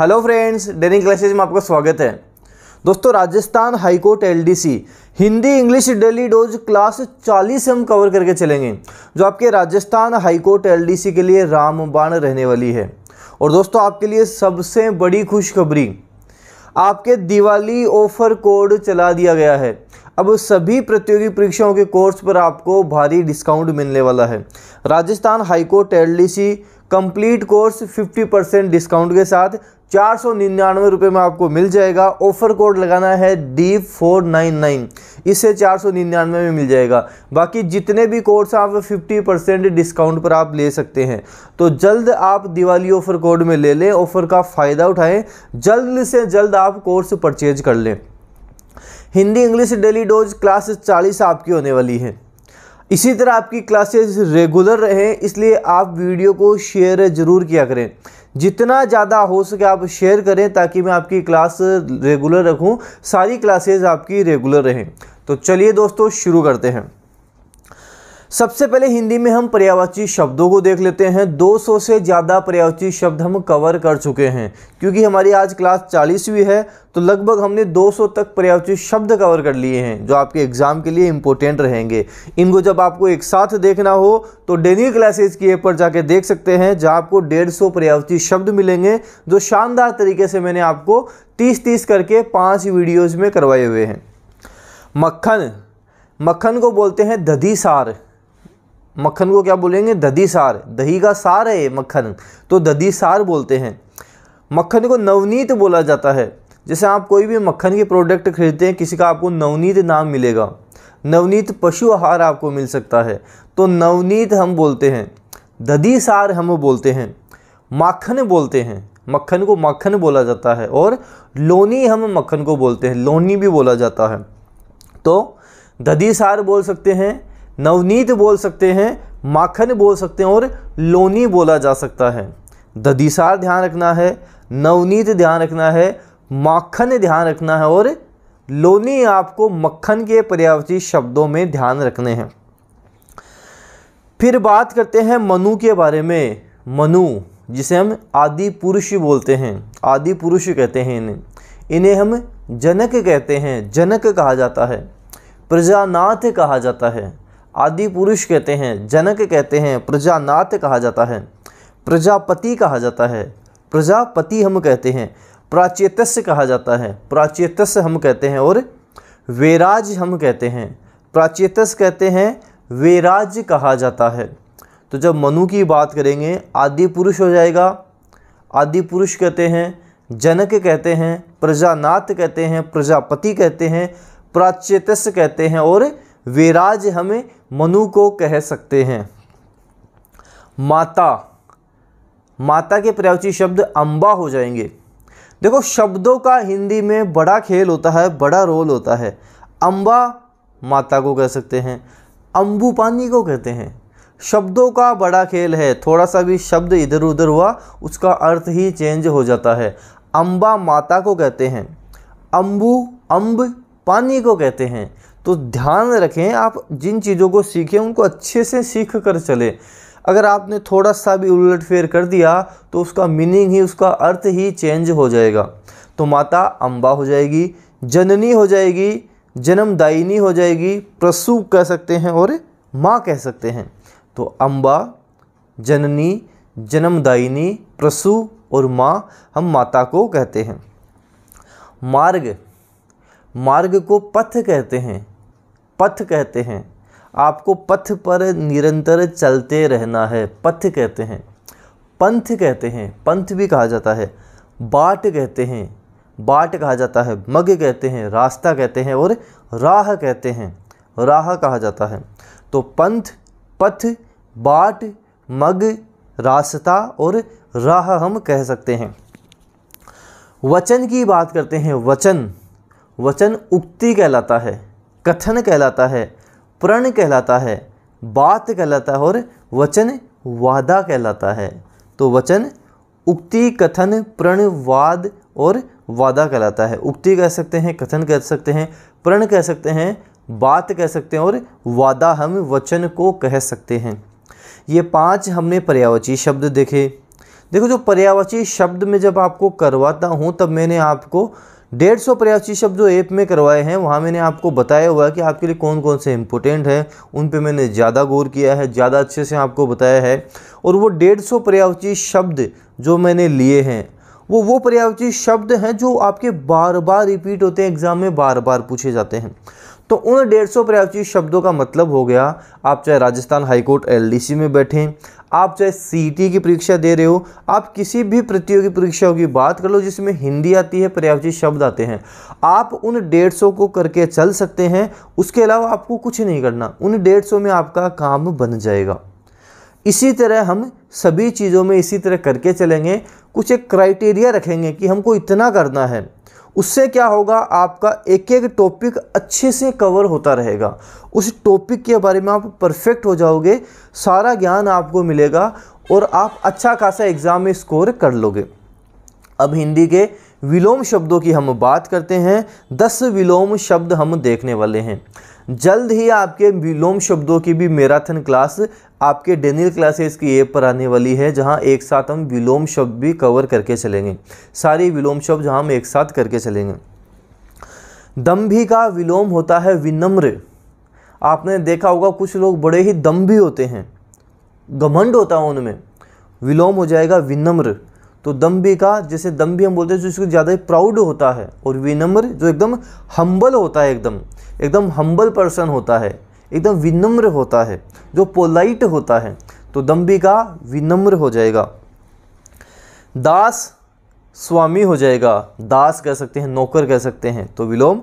hello friends डेनिंग classes में आपका स्वागत है दोस्तों Rajasthan high court C Hindi English daily dose class 40 हम कवर करके चलेंगे जो आपके राजस्थान हाईकोर्ट सी के लिए रामबाण रहने वाली है और दोस्तों आपके लिए सबसे बड़ी खुशखबरी आपके दिवाली ऑफर कोड चला दिया गया है अब सभी प्रतियोगी परीक्षाओं के कोर्स पर आपको भारी डिस्काउंट मिलने वाला है Rajasthan high court L C complete course 50 percent discount के साथ चार सौ निन्यानवे रुपये में आपको मिल जाएगा ऑफर कोड लगाना है डी फोर नाइन नाइन इससे चार सौ निन्यानवे में मिल जाएगा बाकी जितने भी कोर्स आप फिफ्टी परसेंट डिस्काउंट पर आप ले सकते हैं तो जल्द आप दिवाली ऑफर कोड में ले लें ऑफर का फ़ायदा उठाएं जल्द से जल्द आप कोर्स परचेज कर लें Hindi English daily dose class चालीस आपकी होने वाली है इसी तरह आपकी क्लासेस रेगुलर रहें इसलिए आप वीडियो को शेयर ज़रूर किया करें जितना ज़्यादा हो सके आप शेयर करें ताकि मैं आपकी क्लास रेगुलर रखूँ सारी क्लासेज आपकी रेगुलर रहें तो चलिए दोस्तों शुरू करते हैं सबसे पहले हिंदी में हम पर्यावाची शब्दों को देख लेते हैं 200 से ज़्यादा पर्यावाची शब्द हम कवर कर चुके हैं क्योंकि हमारी आज क्लास चालीसवीं है तो लगभग हमने 200 तक पर्यावाची शब्द कवर कर लिए हैं जो आपके एग्ज़ाम के लिए इम्पोर्टेंट रहेंगे इनको जब आपको एक साथ देखना हो तो डेनी क्लासेज की ऐप पर जाके देख सकते हैं जहाँ आपको डेढ़ सौ शब्द मिलेंगे जो शानदार तरीके से मैंने आपको तीस तीस करके पाँच वीडियोज़ में करवाए हुए हैं मक्खन मक्खन को बोलते हैं दधीसार मक्खन को क्या बोलेंगे दधी सार दही का सार है ये मक्खन तो दधी सार बोलते हैं मक्खन को नवनीत बोला जाता है जैसे आप कोई भी मक्खन के प्रोडक्ट खरीदते हैं किसी का आपको नवनीत नाम मिलेगा नवनीत पशु आहार आपको मिल सकता है तो नवनीत हम बोलते हैं दधी सार हम बोलते हैं माखन बोलते हैं मक्खन को मक्खन बोला जाता है और लोनी हम मक्खन को बोलते हैं लोनी भी बोला जाता है तो दधी सार बोल सकते हैं नवनीत बोल सकते हैं माखन बोल सकते हैं और लोनी बोला जा सकता है ददिसार ध्यान रखना है नवनीत ध्यान रखना है माखन ध्यान रखना है और लोनी आपको मक्खन के पर्यावरती शब्दों में ध्यान रखने हैं फिर बात करते हैं मनु के बारे में मनु जिसे हम आदि पुरुष बोलते हैं आदि पुरुष कहते हैं इन्हें इन्हें हम जनक कहते हैं जनक कहा जाता है प्रजानाथ कहा जाता है आदि पुरुष कहते हैं जनक कहते हैं प्रजानाथ कहा जाता है प्रजापति कहा जाता है प्रजापति हम कहते हैं प्राचेतस्य कहा जाता है प्राचेतस्य हम कहते हैं और वेराज हम कहते हैं प्राचेतस कहते हैं वेराज कहा जाता है तो जब मनु की बात करेंगे आदि पुरुष हो जाएगा आदि पुरुष कहते हैं जनक कहते हैं प्रजानाथ कहते हैं प्रजापति कहते हैं प्राचेतस कहते हैं और वे राज हमें मनु को कह सकते हैं माता माता के प्रयोची शब्द अम्बा हो जाएंगे देखो शब्दों का हिंदी में बड़ा खेल होता है बड़ा रोल होता है अम्बा माता को कह सकते हैं अम्बू पानी को कहते हैं शब्दों का बड़ा खेल है थोड़ा सा भी शब्द इधर उधर हुआ उसका अर्थ ही चेंज हो जाता है अम्बा माता को कहते हैं अम्बू अम्ब पानी को कहते हैं तो ध्यान रखें आप जिन चीज़ों को सीखें उनको अच्छे से सीख कर चलें अगर आपने थोड़ा सा भी उलट फेर कर दिया तो उसका मीनिंग ही उसका अर्थ ही चेंज हो जाएगा तो माता अम्बा हो जाएगी जननी हो जाएगी जन्मदायिनी हो जाएगी प्रसु कह सकते हैं और माँ कह सकते हैं तो अम्बा जननी जन्मदायिनी प्रसु और माँ हम माता को कहते हैं मार्ग मार्ग को पथ कहते हैं पथ कहते हैं आपको पथ पर निरंतर चलते रहना है पथ कहते हैं पंथ कहते हैं पंथ भी कहा जाता है बाट कहते हैं बाट कहा जाता है मग कहते हैं रास्ता कहते हैं और राह कहते हैं राह कहा जाता है तो पंथ पथ बाट मग रास्ता और राह हम कह सकते हैं वचन की बात करते हैं वचन वचन उक्ति कहलाता है कथन कहलाता है प्रण कहलाता है बात कहलाता है और वचन वादा कहलाता है तो वचन उक्ति कथन प्रण वाद और वादा कहलाता है उक्ति कह सकते हैं कथन कह सकते हैं प्रण कह सकते हैं बात कह सकते हैं और वादा हम वचन को कह सकते हैं ये पांच हमने पर्यावची शब्द देखे देखो जो पर्यावची शब्द में जब आपको करवाता हूँ तब मैंने आपको डेढ़ सौ प्रयासी शब्द जो ऐप में करवाए हैं वहाँ मैंने आपको बताया हुआ है कि आपके लिए कौन कौन से इम्पोर्टेंट हैं उन पे मैंने ज़्यादा गौर किया है ज़्यादा अच्छे से आपको बताया है और वो डेढ़ सौ प्रयावची शब्द जो मैंने लिए हैं वो वो पर्यावची शब्द हैं जो आपके बार बार रिपीट होते हैं एग्ज़ाम में बार बार पूछे जाते हैं तो उन डेढ़ सौ शब्दों का मतलब हो गया आप चाहे राजस्थान हाईकोर्ट एल में बैठें आप चाहे सी की परीक्षा दे रहे हो आप किसी भी प्रतियोगी परीक्षाओं की बात कर लो जिसमें हिंदी आती है पर्यावचित शब्द आते हैं आप उन डेढ़ सौ को करके चल सकते हैं उसके अलावा आपको कुछ नहीं करना उन डेढ़ सौ में आपका काम बन जाएगा इसी तरह हम सभी चीज़ों में इसी तरह करके चलेंगे कुछ एक क्राइटेरिया रखेंगे कि हमको इतना करना है उससे क्या होगा आपका एक एक टॉपिक अच्छे से कवर होता रहेगा उस टॉपिक के बारे में आप परफेक्ट हो जाओगे सारा ज्ञान आपको मिलेगा और आप अच्छा खासा एग्ज़ाम में स्कोर कर लोगे अब हिंदी के विलोम शब्दों की हम बात करते हैं दस विलोम शब्द हम देखने वाले हैं जल्द ही आपके विलोम शब्दों की भी मैराथन क्लास आपके डेनियल क्लासेस की ऐप पर आने वाली है जहां एक साथ हम विलोम शब्द भी कवर करके चलेंगे सारे विलोम शब्द हम एक साथ करके चलेंगे दम्भी का विलोम होता है विनम्र आपने देखा होगा कुछ लोग बड़े ही दम्भी होते हैं घमंड होता है उनमें विलोम हो जाएगा विनम्र तो दम्भी का जैसे दम्भी हम बोलते हैं जो इसको ज़्यादा प्राउड होता है और विनम्र जो एकदम हम्बल होता है एकदम एकदम हम्बल पर्सन होता है एकदम विनम्र होता है जो पोलाइट होता है तो दम्बिका विनम्र हो जाएगा दास स्वामी हो जाएगा दास कह सकते हैं नौकर कह सकते हैं तो विलोम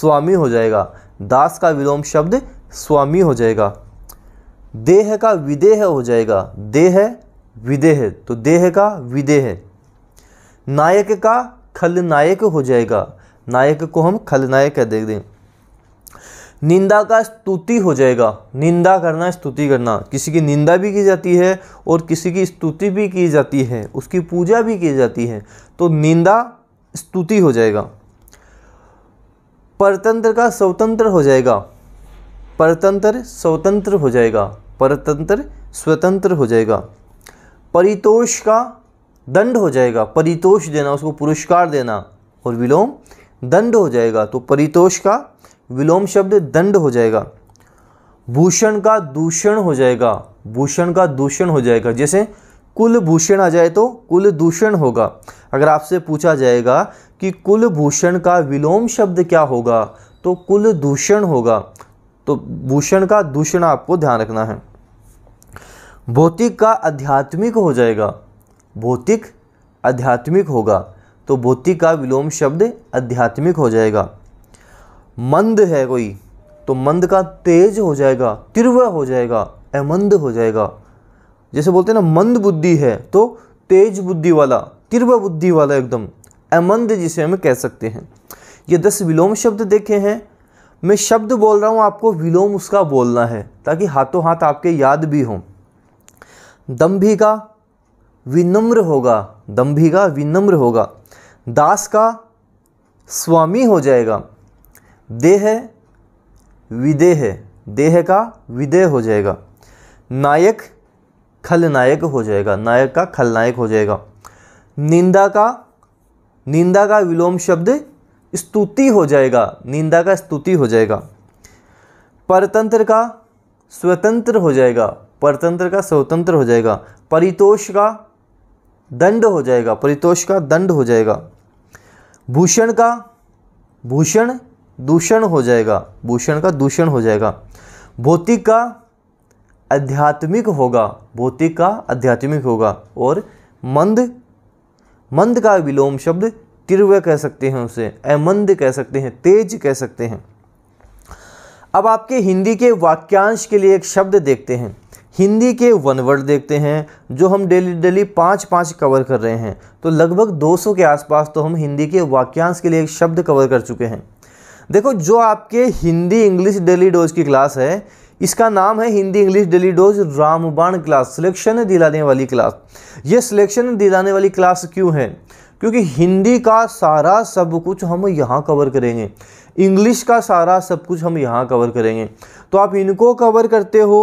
स्वामी हो जाएगा दास का विलोम शब्द स्वामी हो जाएगा देह का विदेह हो जाएगा देह विदेह तो देह का विदेह नायक का खलनायक हो जाएगा नायक को हम खलनायक कह देंगे निंदा का स्तुति हो जाएगा निंदा करना स्तुति करना किसी की निंदा भी की जाती है और किसी की स्तुति भी की जाती है उसकी पूजा भी की जाती है तो निंदा स्तुति हो जाएगा परतंत्र का स्वतंत्र हो जाएगा परतंत्र स्वतंत्र हो जाएगा परतंत्र स्वतंत्र हो जाएगा परितोष का दंड हो जाएगा परितोष देना उसको पुरस्कार देना और विलोम दंड हो जाएगा तो परितोष का विलोम शब्द दंड हो जाएगा भूषण का दूषण हो जाएगा भूषण का दूषण हो जाएगा जैसे कुल भूषण आ जाए तो कुल दूषण होगा अगर आपसे पूछा जाएगा कि कुल भूषण का विलोम शब्द क्या होगा तो कुल दूषण होगा तो भूषण का दूषण आपको ध्यान रखना है भौतिक का आध्यात्मिक हो जाएगा भौतिक आध्यात्मिक होगा तो भौतिक का विलोम शब्द आध्यात्मिक हो जाएगा मंद है कोई तो मंद का तेज हो जाएगा तिरव हो जाएगा अमंद हो जाएगा जैसे बोलते हैं ना मंद बुद्धि है तो तेज बुद्धि वाला तिरवा बुद्धि वाला एकदम अमंद जिसे हम कह सकते हैं ये दस विलोम शब्द देखे हैं मैं शब्द बोल रहा हूँ आपको विलोम उसका बोलना है ताकि हाथों हाथ आपके याद भी हों दम्भी का विनम्र होगा दम्भी का विनम्र होगा दास का स्वामी हो जाएगा देह विदेह देह का विदेह हो जाएगा नायक खलनायक हो जाएगा नायक का खलनायक हो जाएगा निंदा का निंदा का विलोम शब्द स्तुति हो जाएगा निंदा का स्तुति हो जाएगा परतंत्र का स्वतंत्र हो जाएगा परतंत्र का स्वतंत्र हो जाएगा परितोष का दंड हो जाएगा परितोष का दंड हो जाएगा भूषण का भूषण दूषण हो जाएगा भूषण का दूषण हो जाएगा भौतिक का आध्यात्मिक होगा भौतिक का आध्यात्मिक होगा और मंद मंद का विलोम शब्द तिरव कह सकते हैं उसे अमंद कह सकते हैं तेज कह सकते हैं अब आपके हिंदी के वाक्यांश के लिए एक शब्द देखते हैं हिंदी के वन वर्ड देखते हैं जो हम डेली डेली पाँच पाँच कवर कर रहे हैं तो लगभग 200 के आसपास तो हम हिंदी के वाक्यांश के लिए एक शब्द कवर कर चुके हैं देखो जो आपके हिंदी इंग्लिश डेली डोज की क्लास है इसका नाम है हिंदी इंग्लिश डेली डोज रामबाण क्लास सिलेक्शन दिलाने वाली क्लास ये सिलेक्शन दिलाने वाली क्लास क्यों है क्योंकि हिंदी का सारा सब कुछ हम यहाँ कवर करेंगे इंग्लिश का सारा सब कुछ हम यहाँ कवर करेंगे तो आप इनको कवर करते हो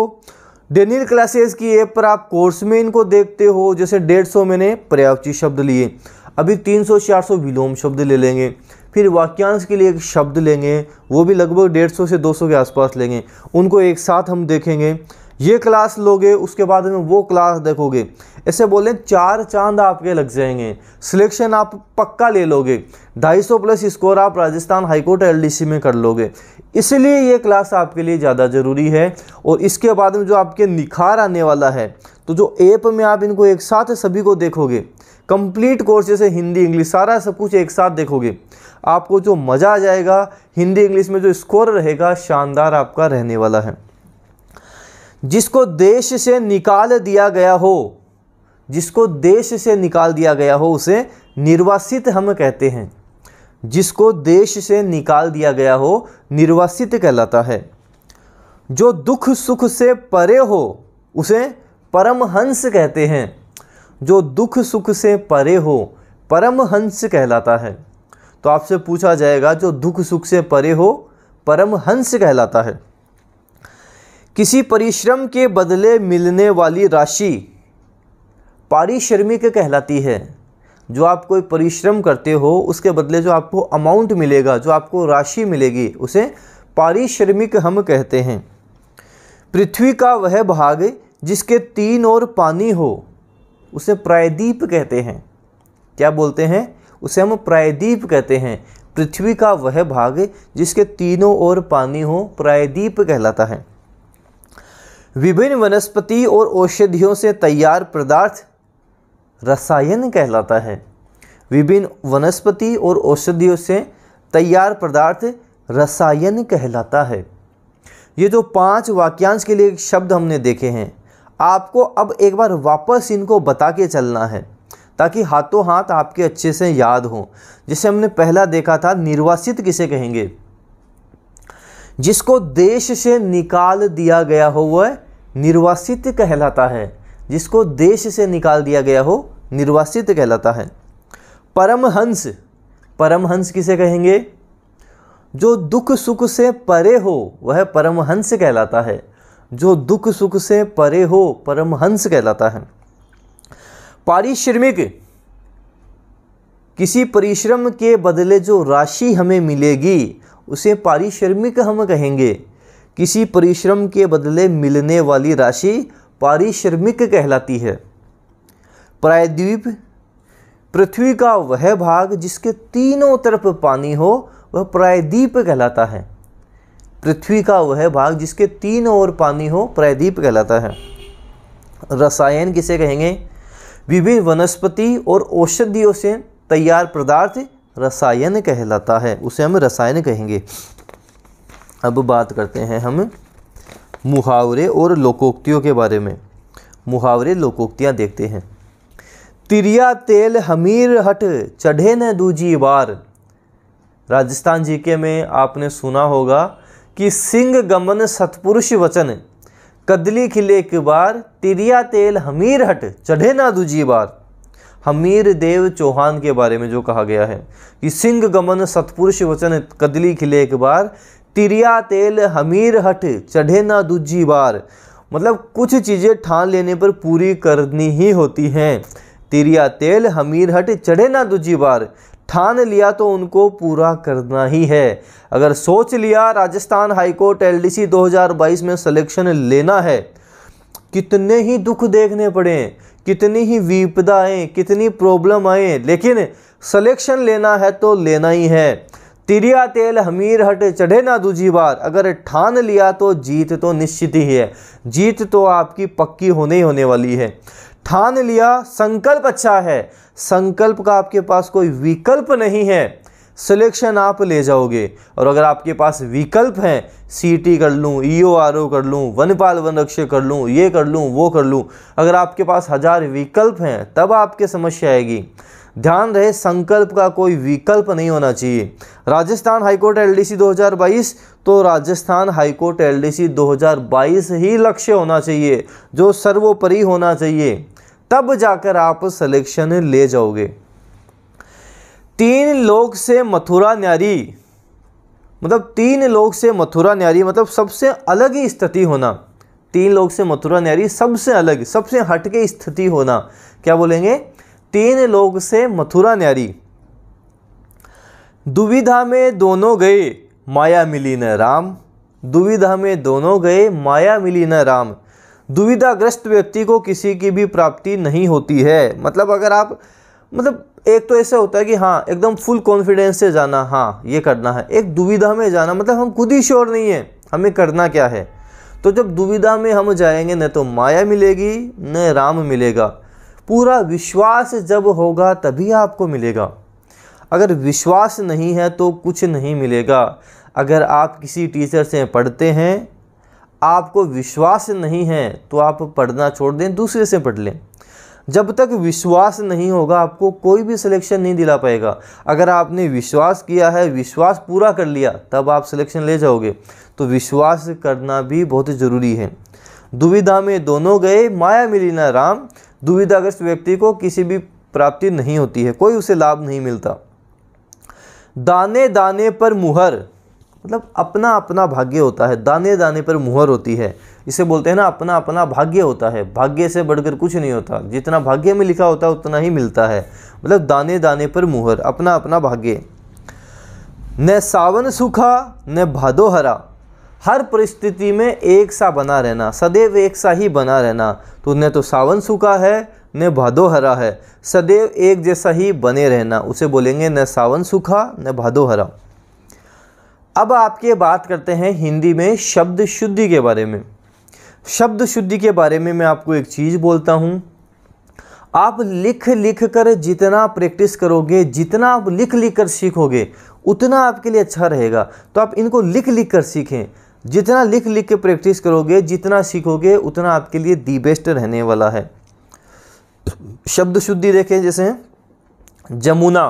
डेनियल क्लासेस की ऐप पर आप कोर्स में इनको देखते हो जैसे डेढ़ सौ मैंने पर्यावची शब्द लिए अभी तीन सौ चार सौ विलोम शब्द ले लेंगे फिर वाक्यांश के लिए एक शब्द लेंगे वो भी लगभग डेढ़ सौ से दो सौ के आसपास लेंगे उनको एक साथ हम देखेंगे ये क्लास लोगे उसके बाद में वो क्लास देखोगे ऐसे बोलें चार चांद आपके लग जाएंगे सिलेक्शन आप पक्का ले लोगे 250 प्लस स्कोर आप राजस्थान हाईकोर्ट एलडीसी में कर लोगे इसलिए ये क्लास आपके लिए ज़्यादा ज़रूरी है और इसके बाद में जो आपके निखार आने वाला है तो जो ऐप में आप इनको एक साथ सभी को देखोगे कंप्लीट कोर्स जैसे हिंदी इंग्लिश सारा सब कुछ एक साथ देखोगे आपको जो मज़ा आ जाएगा हिंदी इंग्लिश में जो स्कोर रहेगा शानदार आपका रहने वाला है जिसको देश से निकाल दिया गया हो जिसको देश से निकाल दिया गया हो उसे निर्वासित हम कहते हैं जिसको देश से निकाल दिया गया हो निर्वासित कहलाता है जो दुख सुख से परे हो उसे परमहंस कहते हैं जो दुख सुख से परे हो परम हंस कहलाता है तो आपसे पूछा जाएगा जो दुख सुख से परे हो परम हंस कहलाता है किसी परिश्रम के बदले मिलने वाली राशि पारिश्रमिक कहलाती है जो आप कोई परिश्रम करते हो उसके बदले जो आपको अमाउंट मिलेगा जो आपको राशि मिलेगी उसे पारिश्रमिक हम कहते हैं पृथ्वी का वह भाग जिसके तीन और पानी हो उसे प्रायद्वीप कहते हैं क्या बोलते हैं उसे हम प्रायद्वीप कहते हैं पृथ्वी का वह भाग जिसके तीनों ओर पानी हो प्रायद्वीप कहलाता है विभिन्न वनस्पति और औषधियों से तैयार पदार्थ रसायन कहलाता है विभिन्न वनस्पति और औषधियों से तैयार पदार्थ रसायन कहलाता है ये जो पांच वाक्यांश के लिए शब्द हमने देखे हैं आपको अब एक बार वापस इनको बता के चलना है ताकि हाथों हाथ आपके अच्छे से याद हों जिसे हमने पहला देखा था निर्वासित किसे कहेंगे जिसको देश से निकाल दिया गया हो वह निर्वासित कहलाता है जिसको देश से निकाल दिया गया हो निर्वासित कहलाता है परमहंस परमहंस किसे कहेंगे जो दुख सुख से परे हो वह परमहंस कहलाता है जो दुख सुख से परे हो परमहंस कहलाता है पारिश्रमिक किसी परिश्रम के बदले जो राशि हमें मिलेगी उसे पारिश्रमिक हम कहेंगे किसी परिश्रम के बदले मिलने वाली राशि पारिश्रमिक कहलाती है प्रायद्वीप पृथ्वी का वह भाग जिसके तीनों तरफ पानी हो वह प्रायद्वीप कहलाता है पृथ्वी का वह भाग जिसके तीन ओर पानी हो प्रायद्वीप कहलाता है रसायन किसे कहेंगे विभिन्न वनस्पति और औषधियों से तैयार पदार्थ रसायन कहलाता है उसे हम रसायन कहेंगे अब बात करते हैं हम मुहावरे और लोकोक्तियों के बारे में मुहावरे लोकोक्तियाँ देखते हैं तिरिया तेल हमीर हट चढ़े न दूजी बार राजस्थान जीके में आपने सुना होगा कि सिंह गमन सतपुरुष वचन कदली खिले एक बार तिरिया तेल हमीर हट चढ़े ना दूजी बार हमीर देव चौहान के बारे में जो कहा गया है कि सिंह गमन सतपुरुष वचन कदली खिले एक बार तिरिया तेल हमीर हट चढ़े ना दूजी बार मतलब कुछ चीज़ें ठान लेने पर पूरी करनी ही होती हैं तिरिया तेल हमीर हट चढ़े ना दूजी बार ठान लिया तो उनको पूरा करना ही है अगर सोच लिया राजस्थान हाईकोर्ट एलडीसी 2022 में सिलेक्शन लेना है कितने ही दुख देखने पड़े कितनी ही विपदाएँ कितनी प्रॉब्लम आए लेकिन सिलेक्शन लेना है तो लेना ही है तिरिया तेल हमीर हट चढ़े ना दूजी बार अगर ठान लिया तो जीत तो निश्चित ही है जीत तो आपकी पक्की होने ही होने वाली है ठान लिया संकल्प अच्छा है संकल्प का आपके पास कोई विकल्प नहीं है सिलेक्शन आप ले जाओगे और अगर आपके पास विकल्प हैं सीटी कर लूँ ईओआरओ आर ओ कर लूँ वनपाल वन रक्षक कर लूँ ये कर लूँ वो कर लूँ अगर आपके पास हज़ार विकल्प हैं तब आपके समस्या आएगी ध्यान रहे संकल्प का कोई विकल्प नहीं होना चाहिए राजस्थान हाईकोर्ट एलडीसी 2022 तो राजस्थान हाईकोर्ट एलडीसी 2022 ही लक्ष्य होना चाहिए जो सर्वोपरि होना चाहिए तब जाकर आप सिलेक्शन ले जाओगे तीन लोग से मथुरा न्यारी मतलब तीन लोग से मथुरा न्यारी मतलब सबसे अलग ही स्थिति होना तीन लोग से मथुरा न्यारी सबसे अलग सबसे हटके स्थिति होना क्या बोलेंगे तीन लोग से मथुरा न्यारी दुविधा में दोनों गए माया मिली न राम दुविधा में दोनों गए माया मिली न राम दुविधाग्रस्त व्यक्ति को किसी की भी प्राप्ति नहीं होती है मतलब अगर आप मतलब एक तो ऐसा होता है कि हाँ एकदम फुल कॉन्फिडेंस से जाना हाँ ये करना है एक दुविधा में जाना मतलब हम खुद ही श्योर नहीं है हमें करना क्या है तो जब दुविधा में हम जाएंगे न तो माया मिलेगी न राम मिलेगा पूरा विश्वास जब होगा तभी आपको मिलेगा अगर विश्वास नहीं है तो कुछ नहीं मिलेगा अगर आप किसी टीचर से पढ़ते हैं आपको विश्वास नहीं है तो आप पढ़ना छोड़ दें दूसरे से पढ़ लें जब तक विश्वास नहीं होगा आपको कोई भी सिलेक्शन नहीं दिला पाएगा अगर आपने विश्वास किया है विश्वास पूरा कर लिया तब आप सिलेक्शन ले जाओगे तो विश्वास करना भी बहुत ज़रूरी है दुविधा में दोनों गए माया मिली ना राम दुविधाग्रस्त व्यक्ति को किसी भी प्राप्ति नहीं होती है कोई उसे लाभ नहीं मिलता दाने दाने पर मुहर मतलब अपना अपना भाग्य होता है दाने दाने पर मुहर होती है इसे बोलते हैं ना अपना अपना भाग्य होता है भाग्य से बढ़कर कुछ नहीं होता जितना भाग्य में लिखा होता है उतना ही मिलता है मतलब दाने दाने पर मुहर अपना अपना भाग्य न सावन सूखा न भादो हरा हर परिस्थिति में एक सा बना रहना सदैव एक सा ही बना रहना तो न तो सावन सूखा है न भादो हरा है सदैव एक जैसा ही बने रहना उसे बोलेंगे न सावन सूखा न भादो हरा अब आपके बात करते हैं हिंदी में शब्द शुद्धि के बारे में शब्द शुद्धि के बारे में मैं आपको एक चीज़ बोलता हूँ आप लिख लिख कर जितना प्रैक्टिस करोगे जितना आप लिख लिख कर सीखोगे उतना आपके लिए अच्छा रहेगा तो आप इनको लिख लिख कर सीखें जितना लिख लिख के प्रैक्टिस करोगे जितना सीखोगे उतना आपके लिए दी बेस्ट रहने वाला है शब्द शुद्धि देखें जैसे जमुना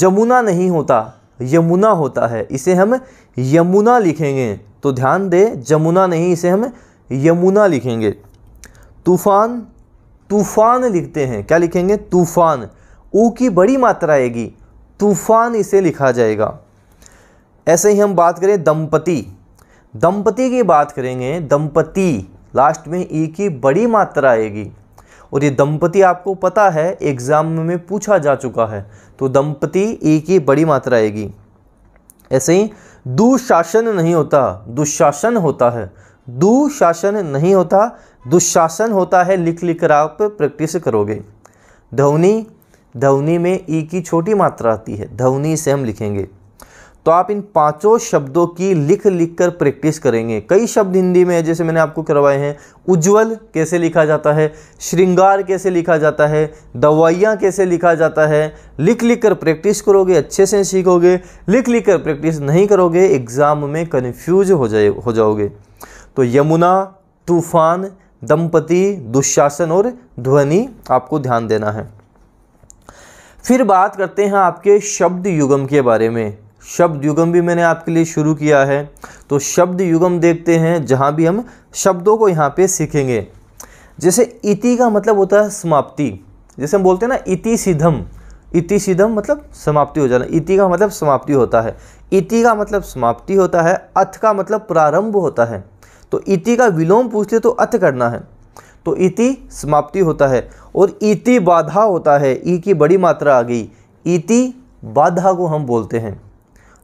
जमुना नहीं होता यमुना होता है इसे हम यमुना लिखेंगे तो ध्यान दें जमुना नहीं इसे हम यमुना लिखेंगे तूफान तूफान लिखते हैं क्या लिखेंगे तूफान ऊ की बड़ी मात्रा आएगी तूफान इसे लिखा जाएगा ऐसे ही हम बात करें दंपति दंपति की बात करेंगे दंपति लास्ट में ई की बड़ी मात्रा आएगी और ये दंपति आपको पता है एग्ज़ाम में पूछा जा चुका है तो दंपति ए की बड़ी मात्रा आएगी ऐसे ही दुशासन नहीं होता दुशासन होता है दुशासन नहीं होता दुशासन होता है लिख लिख कर आप प्रैक्टिस करोगे धवनी धवनी में ई की छोटी मात्रा आती है धवनी से हम लिखेंगे तो आप इन पांचों शब्दों की लिख लिख कर प्रैक्टिस करेंगे कई शब्द हिंदी में है जैसे मैंने आपको करवाए हैं उज्जवल कैसे लिखा जाता है श्रृंगार कैसे लिखा जाता है दवाइयाँ कैसे लिखा जाता है लिख लिख कर प्रैक्टिस करोगे अच्छे से सीखोगे लिख लिख कर प्रैक्टिस नहीं करोगे एग्ज़ाम में कन्फ्यूज हो जाए हो जाओगे तो यमुना तूफान दंपति दुशासन और ध्वनि आपको ध्यान देना है फिर बात करते हैं आपके शब्द युगम के बारे में शब्द युगम भी मैंने आपके लिए शुरू किया है तो शब्द युगम देखते हैं जहाँ भी हम शब्दों को यहाँ पे सीखेंगे जैसे इति का मतलब होता है समाप्ति जैसे हम बोलते हैं ना इति सिद्धम इति सिद्धम मतलब समाप्ति हो जाना इति का मतलब समाप्ति होता है इति का मतलब समाप्ति होता है अथ का मतलब प्रारंभ होता है तो इति का विलोम पूछते तो अथ करना है तो इति समाप्ति होता है और इति बाधा होता है ई की बड़ी मात्रा आ गई इति बाधा को हम बोलते हैं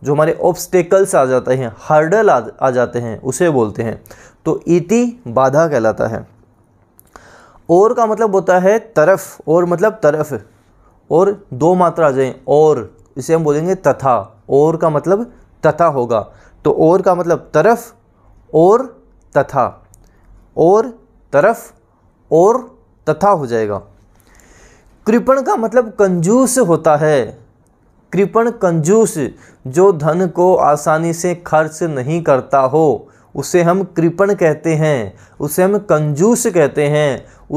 जो हमारे ऑब्स्टेकल्स आ जाते हैं हर्डल आ, आ जाते हैं उसे बोलते हैं तो इति बाधा कहलाता है और का मतलब होता है तरफ और मतलब तरफ और दो मात्रा आ जाए और इसे हम बोलेंगे तथा और का मतलब तथा होगा तो और का मतलब तरफ और तथा और तरफ और तथा हो जाएगा कृपण का मतलब कंजूस होता है कृपण कंजूस जो धन को आसानी से खर्च नहीं करता हो उसे हम कृपण कहते हैं उसे हम कंजूस कहते हैं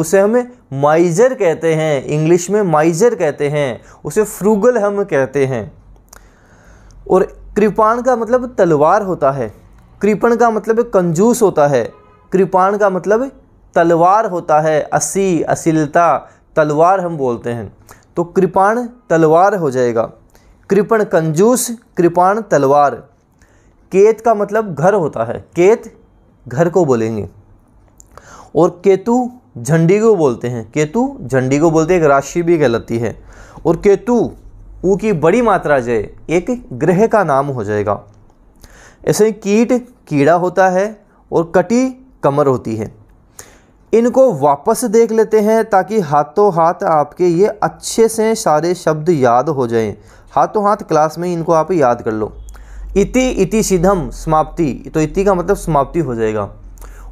उसे हम माइजर कहते हैं इंग्लिश में माइजर कहते हैं उसे फ्रूगल हम कहते हैं और कृपाण का मतलब तलवार होता है कृपण का मतलब कंजूस होता है कृपाण का मतलब तलवार होता है असी असीलता तलवार हम बोलते हैं तो कृपाण तलवार हो जाएगा कृपण कंजूस कृपाण तलवार केत का मतलब घर होता है केत घर को बोलेंगे और केतु झंडी को बोलते हैं केतु झंडी को बोलते हैं एक राशि भी कहलाती है और केतु ऊ की बड़ी मात्रा जय एक ग्रह का नाम हो जाएगा ऐसे ही कीट कीड़ा होता है और कटी कमर होती है इनको वापस देख लेते हैं ताकि हाथों हाथ आपके ये अच्छे से सारे शब्द याद हो जाएं हाथों हाथ क्लास में इनको आप याद कर लो इति इति सिद्धम समाप्ति तो इति का मतलब समाप्ति हो जाएगा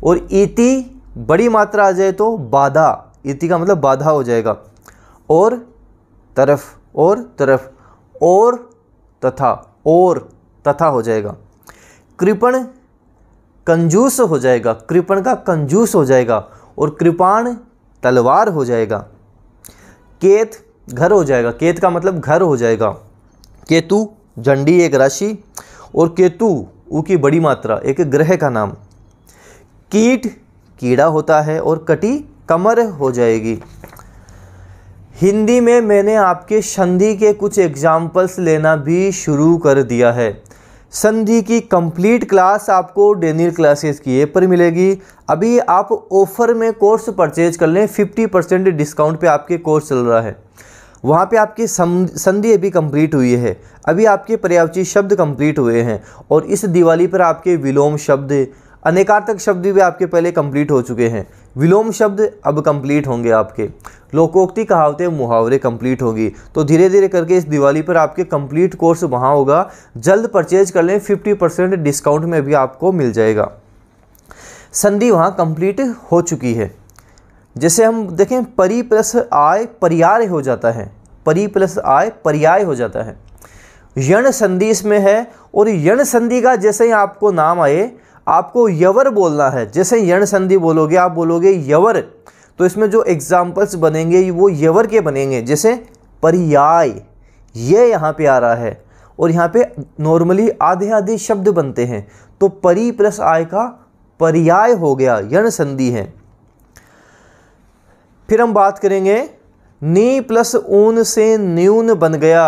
और इति बड़ी मात्रा आ जाए तो बाधा इति का मतलब बाधा हो जाएगा और तरफ और तरफ और तथा और तथा हो जाएगा कृपण कंजूस हो जाएगा कृपण का कंजूस हो जाएगा और कृपाण तलवार हो जाएगा केत घर हो जाएगा केत का मतलब घर हो जाएगा केतु झंडी एक राशि और केतु ऊ की बड़ी मात्रा एक ग्रह का नाम कीट कीड़ा होता है और कटी कमर हो जाएगी हिंदी में मैंने आपके संधि के कुछ एग्जाम्पल्स लेना भी शुरू कर दिया है संधि की कंप्लीट क्लास आपको डेनियल क्लासेस की ऐप पर मिलेगी अभी आप ऑफर में कोर्स परचेज कर लें 50 परसेंट डिस्काउंट पे आपके कोर्स चल रहा है वहाँ पे आपकी संधि अभी कंप्लीट हुई है अभी आपके पर्यावची शब्द कंप्लीट हुए हैं और इस दिवाली पर आपके विलोम शब्द अनेकार्थक शब्द भी आपके पहले कंप्लीट हो चुके हैं विलोम शब्द अब कंप्लीट होंगे आपके लोकोक्ति कहावतें मुहावरे कंप्लीट होगी तो धीरे धीरे करके इस दिवाली पर आपके कंप्लीट कोर्स वहाँ होगा जल्द परचेज कर लें फिफ्टी परसेंट डिस्काउंट में भी आपको मिल जाएगा संधि वहाँ कंप्लीट हो चुकी है जैसे हम देखें परी प्लस आय पर्याय हो जाता है परी प्लस आय पर्याय हो जाता है यण संधि इसमें है और यण संधि का जैसे ही आपको नाम आए आपको यवर बोलना है जैसे यण संधि बोलोगे आप बोलोगे यवर तो इसमें जो एग्जाम्पल्स बनेंगे वो यवर के बनेंगे जैसे पर्याय ये यहाँ पे आ रहा है और यहाँ पे नॉर्मली आधे आधे शब्द बनते हैं तो परी प्लस आय का पर्याय हो गया यण संधि है फिर हम बात करेंगे नी प्लस ऊन से न्यून बन गया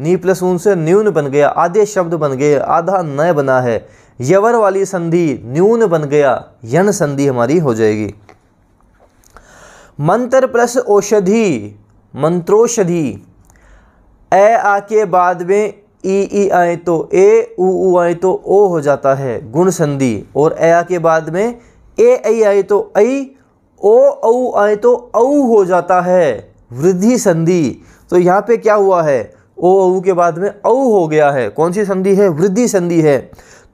नी प्लस ऊन से न्यून बन गया आधे शब्द बन गए आधा न बना है यवर वाली संधि न्यून बन गया यन संधि हमारी हो जाएगी मंत्र प्लस औषधि मंत्रोषधि ए आ के बाद में ई ई आए तो ए ऊ आए तो ओ हो जाता है गुण संधि और ए आ के बाद में ए ऐ आए तो ऐ ओ औ आए तो औ हो जाता है वृद्धि संधि तो यहाँ पे क्या हुआ है ओ औ के बाद में औ हो गया है कौन सी संधि है वृद्धि संधि है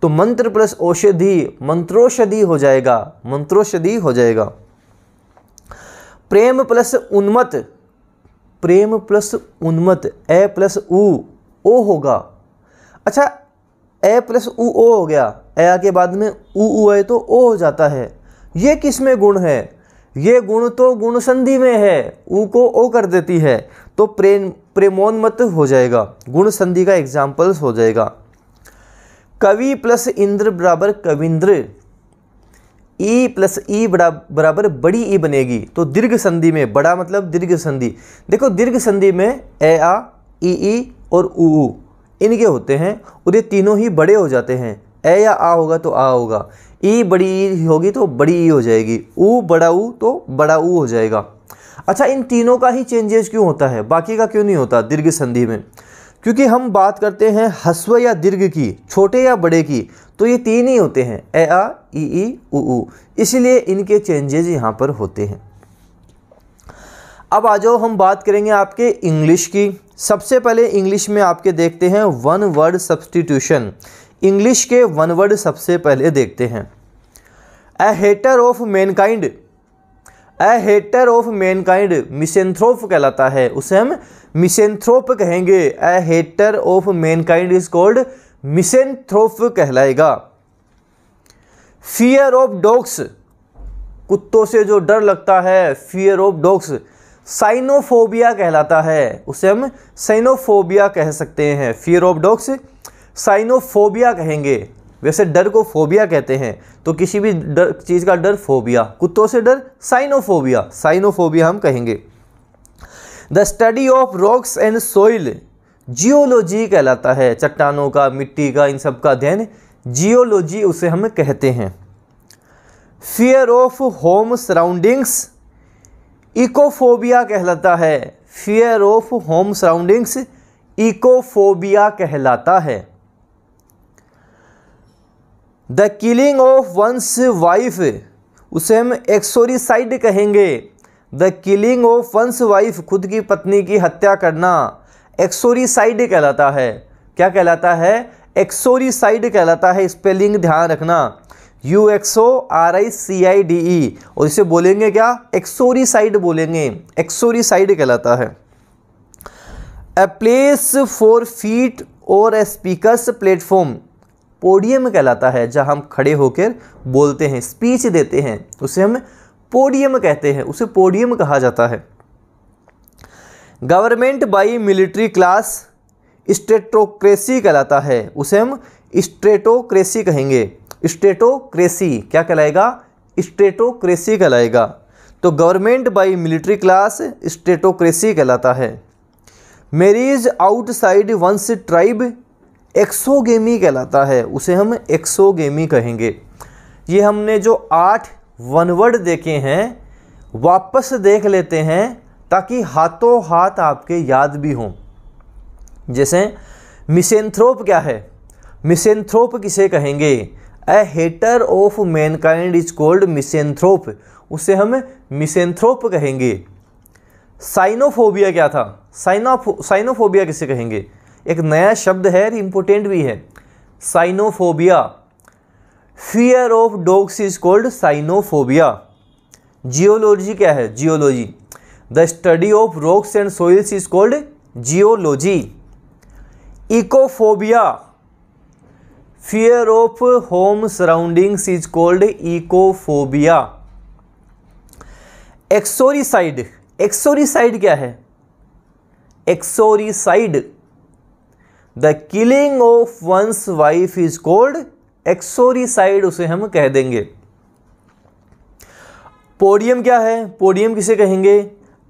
तो मंत्र प्लस औषधि मंत्रोषधि हो जाएगा मंत्रोषधि हो जाएगा प्रेम प्लस उन्मत प्रेम प्लस उन्मत ए प्लस उ ओ होगा अच्छा ए प्लस उ ओ हो गया ए के बाद में उ उ आए तो ओ हो जाता है ये किस में गुण है ये गुण तो गुण संधि में है ऊ को ओ कर देती है तो प्रेम प्रेमोन्मत हो जाएगा गुण संधि का एग्जाम्पल्स हो जाएगा कवि प्लस इंद्र बराबर कविंद्र ई प्लस ई बड़ा बराबर बड़ी ई बनेगी तो दीर्घ संधि में बड़ा मतलब दीर्घ संधि देखो दीर्घ संधि में ए आ ई ई और ऊ इनके होते हैं और ये तीनों ही बड़े हो जाते हैं ए या आ होगा तो आ होगा ई बड़ी ई होगी तो बड़ी ई हो जाएगी ऊ बड़ा ऊ तो बड़ा ऊ हो जाएगा अच्छा इन तीनों का ही चेंजेस क्यों होता है बाकी का क्यों नहीं होता दीर्घ संधि में क्योंकि हम बात करते हैं हस्व या दीर्घ की छोटे या बड़े की तो ये तीन ही होते हैं ए आ ई ई ऊ इसलिए इनके चेंजेस यहाँ पर होते हैं अब आ जाओ हम बात करेंगे आपके इंग्लिश की सबसे पहले इंग्लिश में आपके देखते हैं वन वर्ड सब्सटीट्यूशन इंग्लिश के वन वर्ड सबसे पहले देखते हैं a hater of mankind a hater of mankind misanthrope कहलाता है उसे हम मिसेंथ्रोप कहेंगे a hater of mankind is called misanthrope कहलाएगा फियर ऑफ डॉग्स कुत्तों से जो डर लगता है फियर ऑफ डॉग्स साइनोफोबिया कहलाता है उसे हम साइनोफोबिया कह सकते हैं फियर ऑफ डॉग्स साइनोफोबिया कहेंगे वैसे डर को फोबिया कहते हैं तो किसी भी डर चीज़ का डर फोबिया कुत्तों से डर साइनोफोबिया साइनोफोबिया हम कहेंगे the study of rocks and soil geology कहलाता है चट्टानों का मिट्टी का इन सब का अध्ययन जियोलॉजी उसे हम कहते हैं fear of home surroundings ecophobia कहलाता है fear of home surroundings ecophobia कहलाता है the killing of one's wife उसे हम एक्सोरिसाइड कहेंगे the killing of one's wife खुद की पत्नी की हत्या करना एक्सोरिसाइड कहलाता है क्या कहलाता है एक्सोरिसाइड कहलाता है स्पेलिंग ध्यान रखना U X O R I C I D E और इसे बोलेंगे क्या एक्सोरिसाइड बोलेंगे एक्सोरिसाइड कहलाता है ए प्लेस फॉर फीट और ए स्पीकर्स प्लेटफॉर्म पोडियम कहलाता है जहाँ हम खड़े होकर बोलते हैं स्पीच देते हैं उसे हम पोडियम कहते हैं उसे पोडियम कहा जाता है government by military class stratocracy कहलाता है उसे हम स्टेटोक्रेसी कहेंगे स्टेटोक्रेसी क्या कहलाएगा स्टेटोक्रेसी कहलाएगा तो government by military class stratocracy कहलाता है marries outside one's tribe exogamy कहलाता है उसे हम एक्सोगेमी कहेंगे ये हमने जो आठ वनवर्ड देखे हैं वापस देख लेते हैं ताकि हाथों हाथ आपके याद भी हों जैसे मिसेंथ्रोप क्या है मिसेंथ्रोप किसे कहेंगे a hater of mankind is called misanthrope उसे हम मिसेंथ्रोप कहेंगे साइनोफोबिया क्या था साइनोफो साइनोफोबिया किसे कहेंगे एक नया शब्द है और इम्पोर्टेंट भी है cynophobia fear of dogs is called cynophobia geology क्या है geology the study of rocks and soils is called geology ecophobia fear of home surroundings is called ecophobia uxoricide uxoricide क्या है uxoricide the killing of one's wife is called uxoricide उसे हम कह देंगे podium क्या है पोडियम किसे कहेंगे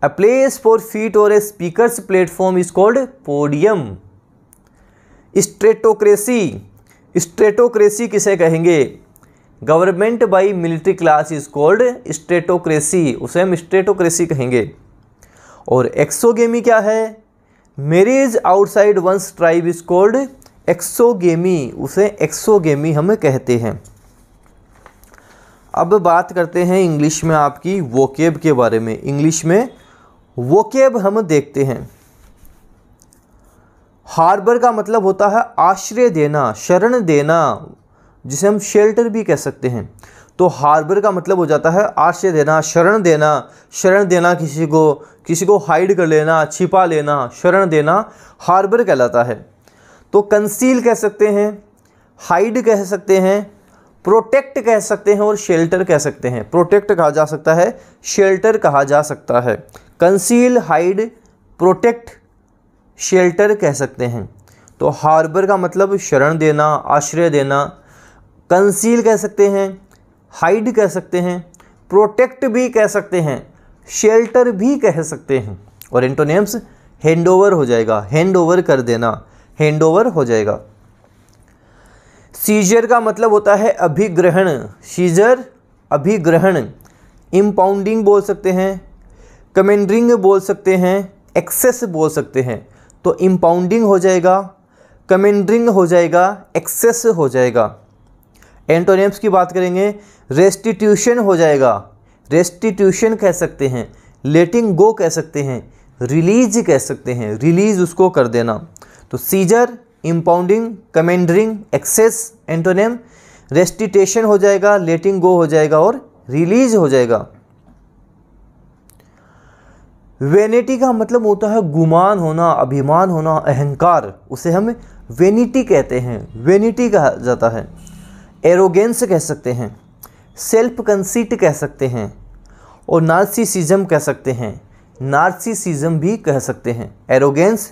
अ प्लेस फॉर फीट और a speaker platform is called podium stratocracy stratocracy किसे कहेंगे government by military class is called stratocracy उसे हम स्ट्रेटोक्रेसी कहेंगे और एक्सोगेमी क्या है marries outside one's tribe is called exogamy उसे एक्सोगेमी हम कहते हैं अब बात करते हैं इंग्लिश में आपकी वोकेब के बारे में इंग्लिश में वोकेब हम देखते हैं हार्बर का मतलब होता है आश्रय देना शरण देना जिसे हम शेल्टर भी कह सकते हैं तो हार्बर का मतलब हो जाता है आश्रय देना शरण देना शरण देना किसी को किसी को हाइड कर लेना छिपा लेना शरण देना हार्बर कहलाता है तो कंसील कह सकते हैं हाइड कह सकते हैं प्रोटेक्ट कह सकते हैं और शेल्टर कह सकते हैं प्रोटेक्ट कहा जा सकता है शेल्टर कहा जा सकता है कंसील हाइड प्रोटेक्ट शेल्टर कह सकते हैं तो हार्बर का मतलब शरण देना आश्रय देना कंसील कह सकते हैं हाइड कह सकते हैं प्रोटेक्ट भी कह सकते हैं शेल्टर भी कह सकते हैं और एंटोनेम्स हैंड ओवर हो जाएगा हैंड ओवर कर देना हैंड ओवर हो जाएगा सीजर का मतलब होता है अभिग्रहण सीजर अभिग्रहण इम्पाउंडिंग बोल सकते हैं कमेंडरिंग बोल सकते हैं एक्सेस बोल सकते हैं तो इम्पाउंडिंग हो जाएगा कमेंडरिंग हो जाएगा एक्सेस हो जाएगा एंटोनेम्स की बात करेंगे रेस्टिट्यूशन हो जाएगा रेस्टिट्यूशन कह सकते हैं लेटिंग गो कह सकते हैं रिलीज कह सकते हैं रिलीज उसको कर देना तो seizure impounding commandeering access antonym restitution हो जाएगा लेटिंग गो हो जाएगा और रिलीज हो जाएगा वेनिटी का मतलब होता है गुमान होना अभिमान होना अहंकार उसे हम वेनिटी कहते हैं वेनिटी कहा जाता है एरोगेंस कह सकते हैं सेल्फ कंसीट कह सकते हैं और नार्सिसिज्म कह सकते हैं नार्सिसिज्म भी कह सकते हैं एरोगेंस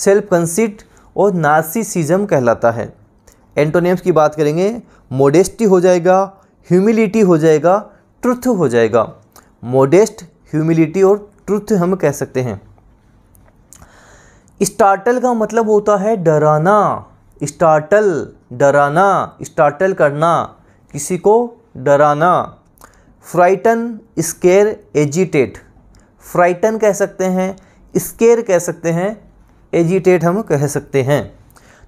सेल्फ कंसीट और नार्सिसिज्म कहलाता है एंटोनियम्स की बात करेंगे मोडेस्टी हो जाएगा ह्यूमिलिटी हो जाएगा ट्रुथ हो जाएगा मोडेस्ट ह्यूमिलिटी और ट्रुथ हम कह सकते हैं स्टार्टल का मतलब होता है डराना स्टार्टल डराना स्टार्टल करना किसी को डराना फ्राइटन स्केयर एजिटेट फ्राइटन कह सकते हैं स्केयर कह सकते हैं एजिटेट हम कह सकते हैं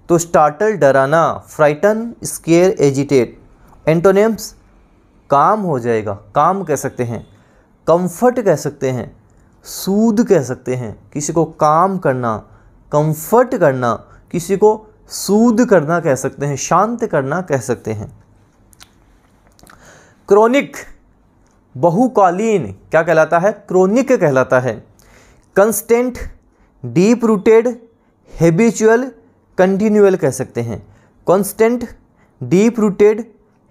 तो स्टार्टल डराना फ्राइटन स्केयर एजिटेट एंटोनेम्स काम हो जाएगा काम कह सकते हैं कंफर्ट कह सकते हैं सूद कह सकते हैं किसी को काम करना कंफर्ट करना किसी को सूद करना कह सकते हैं शांत करना कह सकते हैं क्रोनिक बहुकालीन क्या कहलाता है क्रोनिक कहलाता है constant deep rooted habitual continual कह सकते हैं कंस्टेंट डीप रूटेड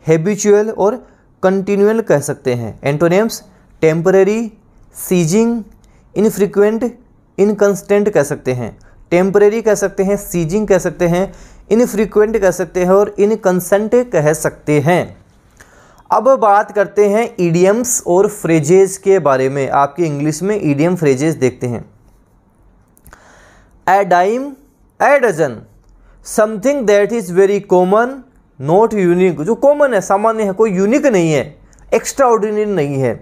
हैबिचुअल और कंटिन्यूअल कह सकते हैं antonyms temporary ceasing infrequent inconstant कह सकते हैं टेम्परेरी कह सकते हैं सीजिंग कह सकते हैं इनफ्रीक्वेंट कह सकते हैं और इनकंसेंट कह सकते हैं अब बात करते हैं ईडियम्स और फ्रेजेज के बारे में आपके इंग्लिश में ईडियम फ्रेजेज देखते हैं a dime a dozen something that is very common not unique जो कॉमन है सामान्य है कोई यूनिक नहीं है एक्स्ट्रा ऑर्डिनरी नहीं है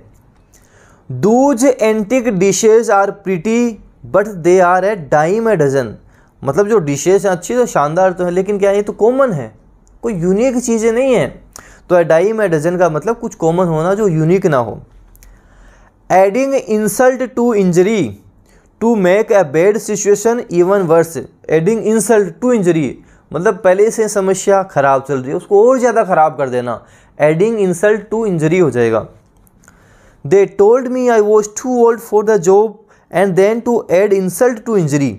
those antique dishes are pretty but they are a dime a dozen मतलब जो डिशेज हैं अच्छी तो शानदार तो है लेकिन क्या ये तो कॉमन है कोई यूनिक चीज़ें नहीं हैं तो ए डाइम ए डजन का मतलब कुछ कॉमन होना जो यूनिक ना हो adding insult to injury to make a bad situation even worse adding insult to injury मतलब पहले से समस्या ख़राब चल रही है उसको और ज़्यादा ख़राब कर देना एडिंग इंसल्ट टू इंजरी हो जाएगा they told me I was too old for the job and then to add insult to injury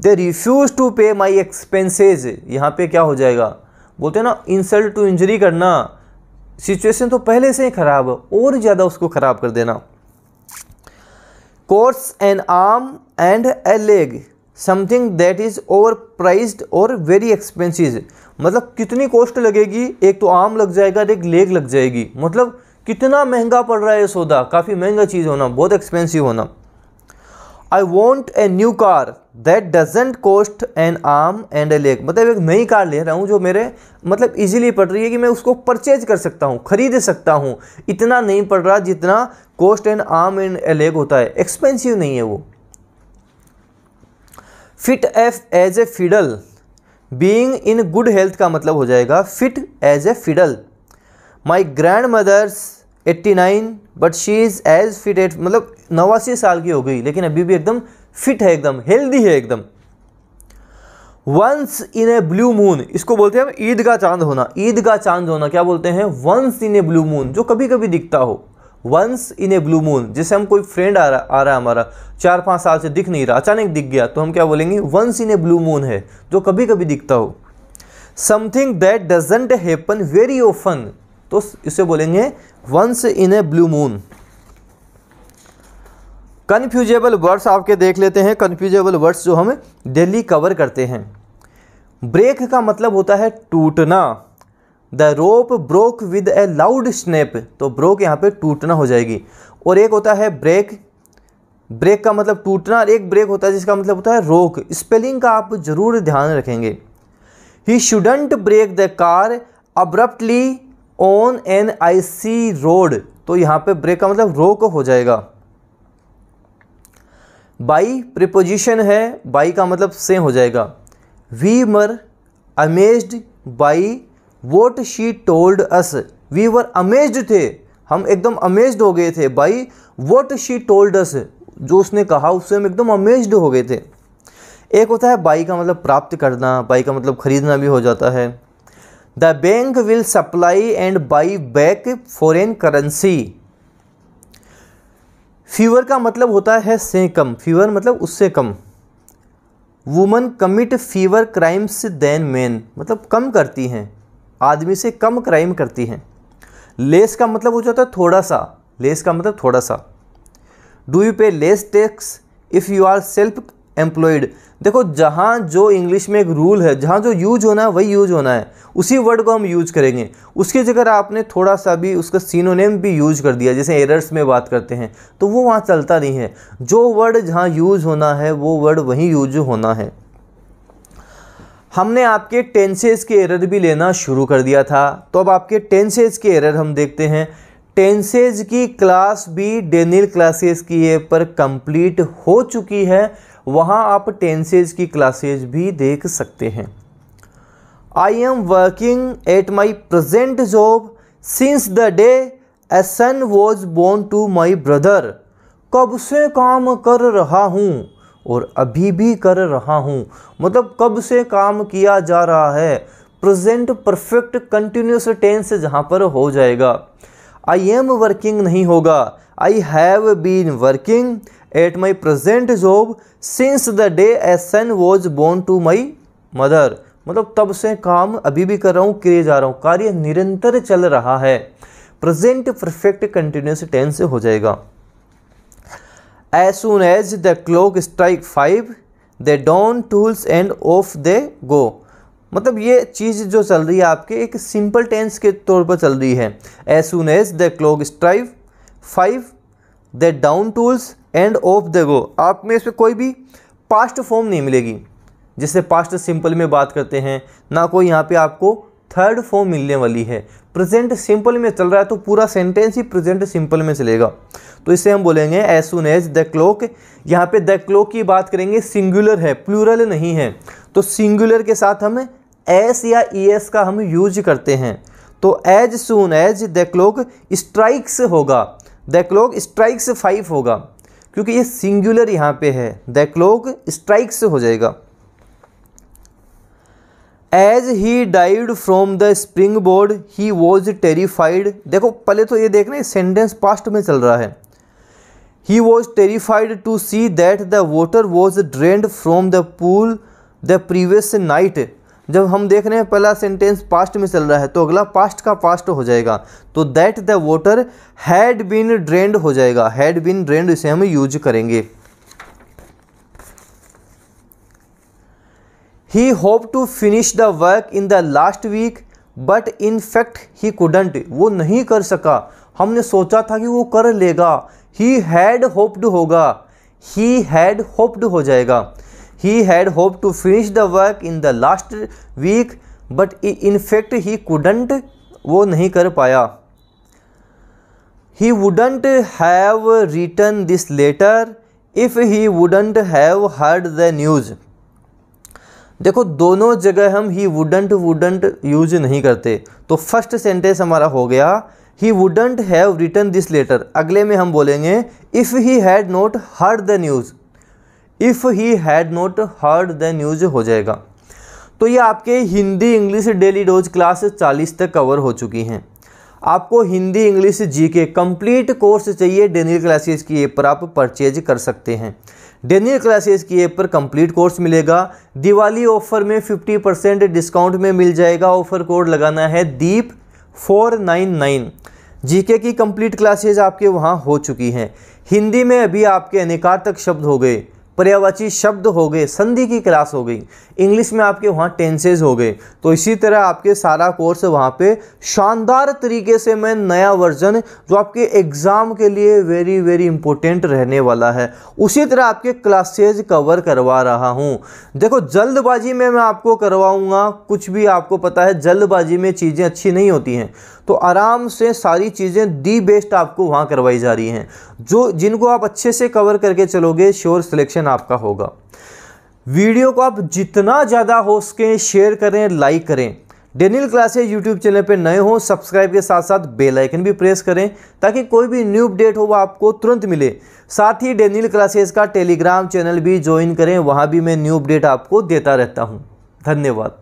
they refused to pay my expenses यहाँ पे क्या हो जाएगा बोलते हैं ना इंसल्ट टू इंजरी करना सिचुएशन तो पहले से ही ख़राब है और ज़्यादा उसको ख़राब कर देना कोर्स an arm and a leg something that is overpriced और वेरी एक्सपेंसिव मतलब कितनी कॉस्ट लगेगी एक तो आर्म लग जाएगा एक लेग लग जाएगी मतलब कितना महंगा पड़ रहा है सौदा काफ़ी महंगा चीज़ होना बहुत एक्सपेंसिव होना I want a new car that doesn't cost an arm and a leg मतलब एक नई कार ले रहा हूँ जो मेरे मतलब इजीली पड़ रही है कि मैं उसको परचेज कर सकता हूँ खरीद सकता हूँ इतना नहीं पड़ रहा जितना cost an arm and a leg होता है एक्सपेंसिव नहीं है वो फिट एफ as a fiddle being in good health का मतलब हो जाएगा fit as a fiddle my grandmother's eighty nine but she is as fit at मतलब नवासी साल की हो गई लेकिन अभी भी एकदम फिट है एकदम हेल्दी है एकदम once in a blue moon इसको बोलते हैं हम ईद का चांद होना ईद का चांद होना क्या बोलते हैं once in a blue moon जो कभी कभी दिखता हो once in a blue moon जैसे हम कोई फ्रेंड आ रहा आ रहा है हमारा चार पाँच साल से दिख नहीं रहा अचानक दिख गया तो हम क्या बोलेंगे once in a blue moon है जो कभी कभी दिखता हो something that doesn't happen very often तो इसे बोलेंगे once in a blue moon confusable words आपके देख लेते हैं कन्फ्यूजेबल वर्ड्स जो हम डेली कवर करते हैं ब्रेक का मतलब होता है टूटना the rope broke with a loud snap तो ब्रोक यहाँ पे टूटना हो जाएगी और एक होता है ब्रेक ब्रेक का मतलब टूटना और एक ब्रेक होता है जिसका मतलब होता है रोक स्पेलिंग का आप ज़रूर ध्यान रखेंगे he shouldn't brake the car abruptly on an icy road तो यहाँ पे ब्रेक का मतलब रोक हो जाएगा बाई प्रिपोजिशन है बाई का मतलब से हो जाएगा we were amazed by what she told us we were amazed थे हम एकदम अमेज्ड हो गए थे by what she told us जो उसने कहा उससे हम एकदम अमेज्ड हो गए थे एक होता है बाई का मतलब प्राप्त करना बाई का मतलब खरीदना भी हो जाता है the bank will supply and buy back foreign currency fewer का मतलब होता है से कम फीवर मतलब उससे कम women commit fewer crimes than men मतलब कम करती हैं आदमी से कम क्राइम करती हैं लेस का मतलब हो जाता है थोड़ा सा लेस का मतलब थोड़ा सा do you pay less tax if you are self employed देखो जहाँ जो इंग्लिश में एक रूल है जहाँ जो यूज होना है वही यूज होना है उसी वर्ड को हम यूज करेंगे उसकी जगह आपने थोड़ा सा भी उसका सीनोनेम भी यूज कर दिया जैसे एरर्स में बात करते हैं तो वो वहाँ चलता नहीं है जो वर्ड जहाँ यूज होना है वो वर्ड वहीं यूज होना है हमने आपके टेंसेज के एरर भी लेना शुरू कर दिया था तो अब आपके टेंसेज के एरर हम देखते हैं टेंसेज की क्लास भी डेनिल क्लासेस की है पर कंप्लीट हो चुकी है वहाँ आप टेंसेज की क्लासेज भी देख सकते हैं I am working at my present job since the day a son was born to my brother कब से काम कर रहा हूँ और अभी भी कर रहा हूँ मतलब कब से काम किया जा रहा है प्रजेंट परफेक्ट कंटिन्यूस टेंस जहाँ पर हो जाएगा आई एम वर्किंग नहीं होगा I have been working at my present job since the day a son was born to my mother मतलब तब से काम अभी भी कर रहा हूँ किए जा रहा हूँ कार्य निरंतर चल रहा है प्रेजेंट परफेक्ट कंटिन्यूस टेंस हो जाएगा as soon as the clock strike five the down tools and off the go मतलब ये चीज़ जो चल रही है आपके एक सिंपल टेंस के तौर पर चल रही है as soon as the clock strike five the down tools and off the go आप में इसमें कोई भी पास्ट फॉर्म नहीं मिलेगी जिससे पास्ट सिंपल में बात करते हैं ना कोई यहाँ पे आपको थर्ड फॉर्म मिलने वाली है प्रेजेंट सिंपल में चल रहा है तो पूरा सेंटेंस ही प्रेजेंट सिंपल में चलेगा तो इसे हम बोलेंगे as soon as the clock यहाँ पे द क्लोक की बात करेंगे सिंगुलर है प्लूरल नहीं है तो सिंगुलर के साथ हम एस या ई एस का हम यूज करते हैं तो as soon as the clock strikes होगा द क्लॉक स्ट्राइक्स फाइव होगा क्योंकि ये सिंगुलर यहाँ पे है द क्लॉक स्ट्राइक्स हो जाएगा as he dived from the springboard he was terrified देखो पहले तो ये देखना सेंटेंस पास्ट में चल रहा है he was terrified to see that the water was drained from the pool the previous night जब हम देख रहे हैं पहला सेंटेंस पास्ट में चल रहा है तो अगला पास्ट का पास्ट हो जाएगा तो that the water had been drained हो जाएगा हैड बीन ड्रेंड इसे हम यूज करेंगे he hope to finish the work in the last week but in fact he couldn't वो नहीं कर सका हमने सोचा था कि वो कर लेगा ही हैड होप्ड होगा ही हैड होप्ड हो जाएगा he had hope to finish the work in the last week but in fact he couldn't वो नहीं कर पाया he wouldn't have return this letter if he wouldn't have heard the news देखो दोनों जगह हम ही वुडंट वुडंट यूज नहीं करते तो फर्स्ट सेंटेंस हमारा हो गया he wouldn't have return this letter अगले में हम बोलेंगे if he had not heard the news if he had not heard the news हो जाएगा तो ये आपके Hindi English daily dose class 40 तक कवर हो चुकी हैं आपको Hindi English G K complete course चाहिए डेनियल क्लासेस की ऐप पर आप परचेज कर सकते हैं डेनियल क्लासेस की ऐप पर कंप्लीट कोर्स मिलेगा दिवाली ऑफर में 50 परसेंट डिस्काउंट में मिल जाएगा ऑफर कोड लगाना है Deep four nine nine GK की कंप्लीट क्लासेज आपके वहाँ हो चुकी हैं हिंदी में अभी आपके अनेकार तक शब्द हो गए पर्यावाची शब्द हो गए संधि की क्लास हो गई इंग्लिश में आपके वहाँ टेंसेज हो गए तो इसी तरह आपके सारा कोर्स वहाँ पे शानदार तरीके से मैं नया वर्जन जो आपके एग्ज़ाम के लिए वेरी वेरी इंपॉर्टेंट रहने वाला है उसी तरह आपके क्लासेज कवर करवा रहा हूँ देखो जल्दबाजी में मैं आपको करवाऊँगा कुछ भी आपको पता है जल्दबाजी में चीज़ें अच्छी नहीं होती हैं तो आराम से सारी चीज़ें दी बेस्ट आपको वहाँ करवाई जा रही हैं जो जिनको आप अच्छे से कवर करके चलोगे श्योर सिलेक्शन आपका होगा वीडियो को आप जितना ज़्यादा हो सके शेयर करें लाइक करें डेनियल क्लासेज यूट्यूब चैनल पर नए हो सब्सक्राइब के साथ साथ बेल आइकन भी प्रेस करें ताकि कोई भी न्यू अपडेट हो वह आपको तुरंत मिले साथ ही डेनियल क्लासेज का टेलीग्राम चैनल भी ज्वाइन करें वहाँ भी मैं न्यू अपडेट आपको देता रहता हूँ धन्यवाद